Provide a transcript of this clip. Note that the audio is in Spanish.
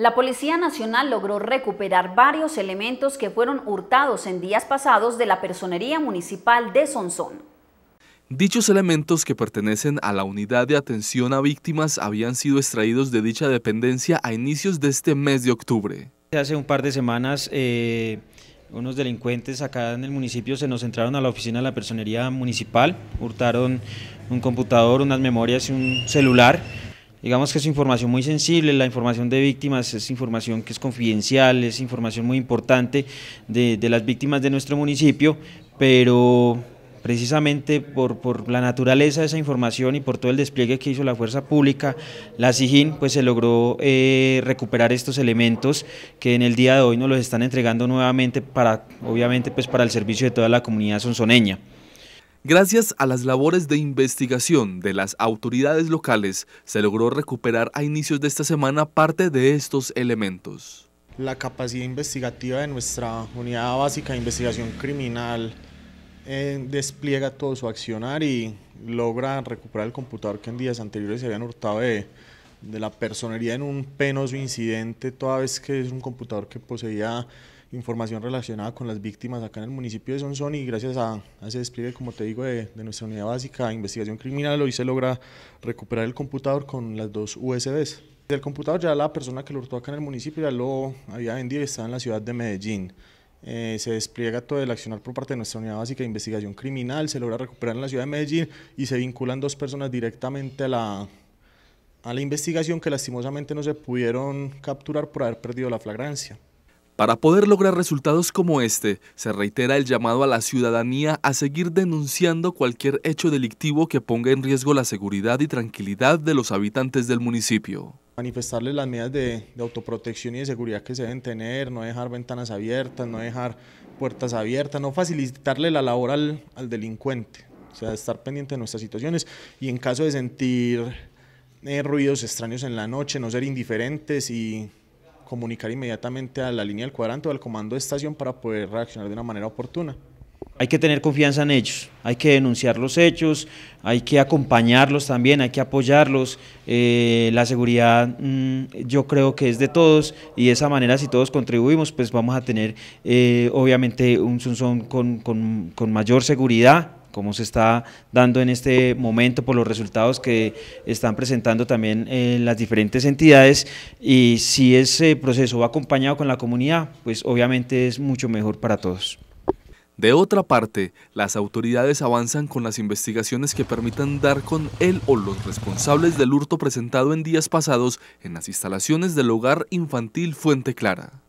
La Policía Nacional logró recuperar varios elementos que fueron hurtados en días pasados de la Personería Municipal de Sonsón. Dichos elementos que pertenecen a la unidad de atención a víctimas habían sido extraídos de dicha dependencia a inicios de este mes de octubre. Hace un par de semanas eh, unos delincuentes acá en el municipio se nos entraron a la oficina de la personería municipal, hurtaron un computador, unas memorias y un celular. Digamos que es información muy sensible, la información de víctimas es información que es confidencial, es información muy importante de, las víctimas de nuestro municipio, pero precisamente por, la naturaleza de esa información y por todo el despliegue que hizo la fuerza pública, la SIGIN, pues se logró eh, recuperar estos elementos que en el día de hoy nos los están entregando nuevamente para, obviamente, pues para el servicio de toda la comunidad sonsoneña. Gracias a las labores de investigación de las autoridades locales, se logró recuperar a inicios de esta semana parte de estos elementos. La capacidad investigativa de nuestra unidad básica de investigación criminal eh, despliega todo su accionar y logra recuperar el computador que en días anteriores se habían hurtado de la personería en un penoso incidente, toda vez que es un computador que poseía información relacionada con las víctimas acá en el municipio de Sonsón y gracias a, ese despliegue, como te digo, de, nuestra unidad básica de investigación criminal, hoy se logra recuperar el computador con las dos USBs. Del computador ya la persona que lo hurtó acá en el municipio ya lo había vendido y estaba en la ciudad de Medellín. Eh, se despliega todo el accionar por parte de nuestra unidad básica de investigación criminal, se logra recuperar en la ciudad de Medellín y se vinculan dos personas directamente a la, a la investigación que lastimosamente no se pudieron capturar por haber perdido la flagrancia. Para poder lograr resultados como este, se reitera el llamado a la ciudadanía a seguir denunciando cualquier hecho delictivo que ponga en riesgo la seguridad y tranquilidad de los habitantes del municipio. Manifestarle las medidas de, autoprotección y de seguridad que se deben tener, no dejar ventanas abiertas, no dejar puertas abiertas, no facilitarle la labor al, delincuente, o sea, estar pendiente de nuestras situaciones y en caso de sentir eh, ruidos extraños en la noche, no ser indiferentes y comunicar inmediatamente a la línea del cuadrante o al comando de estación para poder reaccionar de una manera oportuna. Hay que tener confianza en ellos, hay que denunciar los hechos, hay que acompañarlos también, hay que apoyarlos. Eh, la seguridad mm, yo creo que es de todos y de esa manera si todos contribuimos pues vamos a tener eh, obviamente un son con, con mayor seguridad cómo se está dando en este momento por los resultados que están presentando también eh, las diferentes entidades y si ese proceso va acompañado con la comunidad, pues obviamente es mucho mejor para todos. De otra parte, las autoridades avanzan con las investigaciones que permitan dar con él o los responsables del hurto presentado en días pasados en las instalaciones del hogar infantil Fuente Clara.